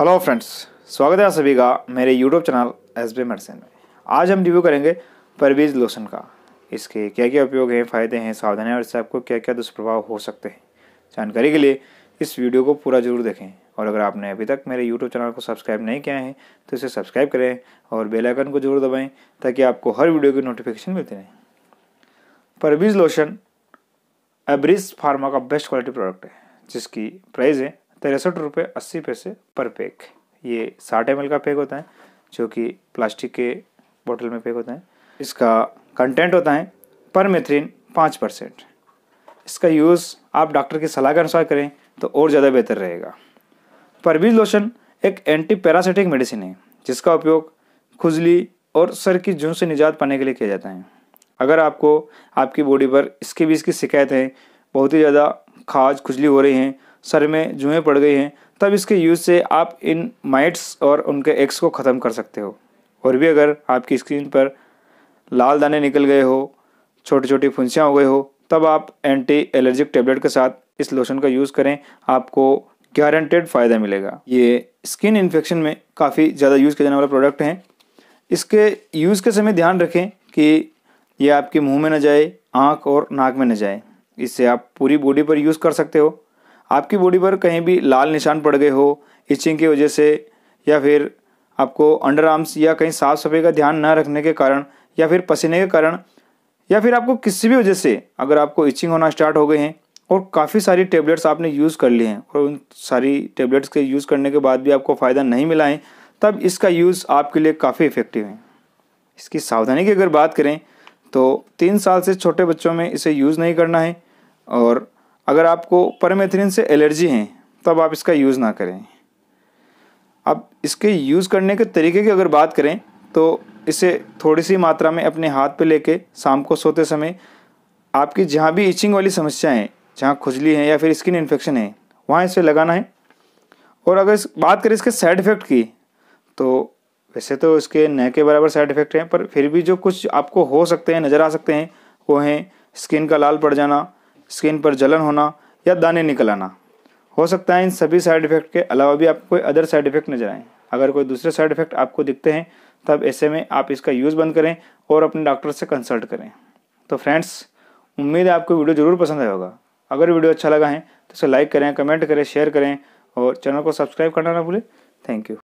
hello friends स्वागत है सभी का मेरे YouTube channel S B medicine में आज हम रिव्यू करेंगे परवीज लोशन का इसके क्या क्या उपयोग हैं फ़ायदे हैं सावधानी और इससे आपको क्या क्या दुष्प्रभाव हो सकते हैं जानकारी के लिए इस वीडियो को पूरा जरूर देखें और अगर आपने अभी तक मेरे यूट्यूब चैनल को सब्सक्राइब नहीं किया है तो इसे सब्सक्राइब करें और बेलाइकन को जरूर दबाएँ ताकि आपको हर वीडियो की नोटिफिकेशन मिलती रहे परवीज लोशन एब्रिज फार्मा का बेस्ट क्वालिटी प्रोडक्ट है जिसकी प्राइस है तिरसठ रुपये अस्सी पैसे पर पैक ये साठ एम का पैक होता है जो कि प्लास्टिक के बोतल में पैक होता है इसका कंटेंट होता है पर मेथ्रीन पाँच परसेंट इसका यूज़ आप डॉक्टर की सलाह के अनुसार करें तो और ज़्यादा बेहतर रहेगा परवीज लोशन एक एंटी पैरासिटिक मेडिसिन है जिसका उपयोग खुजली और सर की जून से निजात पाने के लिए किया जाता है अगर आपको आपकी बॉडी पर इसके बीच की शिकायत है बहुत ही ज़्यादा खाज खुजली हो रही हैं सर में जुएँ पड़ गई हैं तब इसके यूज़ से आप इन माइट्स और उनके एक्स को ख़त्म कर सकते हो और भी अगर आपकी स्क्रीन पर लाल दाने निकल गए हो छोटी छोटी फुंसियाँ हो गई हो तब आप एंटी एलर्जिक टेबलेट के साथ इस लोशन का यूज़ करें आपको गारंटेड फ़ायदा मिलेगा ये स्किन इन्फेक्शन में काफ़ी ज़्यादा यूज़ किया जाने वाला प्रोडक्ट है इसके यूज़ के समय ध्यान रखें कि ये आपके मुंह में न जाए आँख और नाक में न जाए इससे आप पूरी बॉडी पर यूज़ कर सकते हो आपकी बॉडी पर कहीं भी लाल निशान पड़ गए हो इचिंग की वजह से या फिर आपको अंडर आर्म्स या कहीं साफ सफाई का ध्यान न रखने के कारण या फिर पसीने के कारण या फिर आपको किसी भी वजह से अगर आपको इचिंग होना स्टार्ट हो गए हैं और काफ़ी सारी टेबलेट्स आपने यूज़ कर लिए हैं और उन सारी टेबलेट्स के यूज़ करने के बाद भी आपको फ़ायदा नहीं मिला है तब इसका यूज़ आपके लिए काफ़ी इफ़ेक्टिव है इसकी सावधानी की अगर बात करें तो तीन साल से छोटे बच्चों में इसे यूज़ नहीं करना है और अगर आपको परमेथ्रिन से एलर्जी है तब आप इसका यूज़ ना करें अब इसके यूज़ करने के तरीके की अगर बात करें तो इसे थोड़ी सी मात्रा में अपने हाथ पे लेके शाम को सोते समय आपकी जहाँ भी इचिंग वाली समस्या है जहाँ खुजली है या फिर स्किन इन्फेक्शन है वहाँ इसे लगाना है और अगर इस बात करें इसके साइड इफ़ेक्ट की तो वैसे तो इसके न के बराबर साइड इफ़ेक्ट हैं पर फिर भी जो कुछ आपको हो सकते हैं नज़र आ सकते हैं वो हैं स्किन का लाल पड़ जाना स्किन पर जलन होना या दाने निकल आना हो सकता है इन सभी साइड इफ़ेक्ट के अलावा भी आपको कोई अदर साइड इफ़ेक्ट नजर आए अगर कोई दूसरे साइड इफ़ेक्ट आपको दिखते हैं तब ऐसे में आप इसका यूज़ बंद करें और अपने डॉक्टर से कंसल्ट करें तो फ्रेंड्स उम्मीद है आपको वीडियो ज़रूर पसंद आया होगा अगर वीडियो अच्छा लगा है तो इसे लाइक करें कमेंट करें शेयर करें और चैनल को सब्सक्राइब करना ना भूलें थैंक यू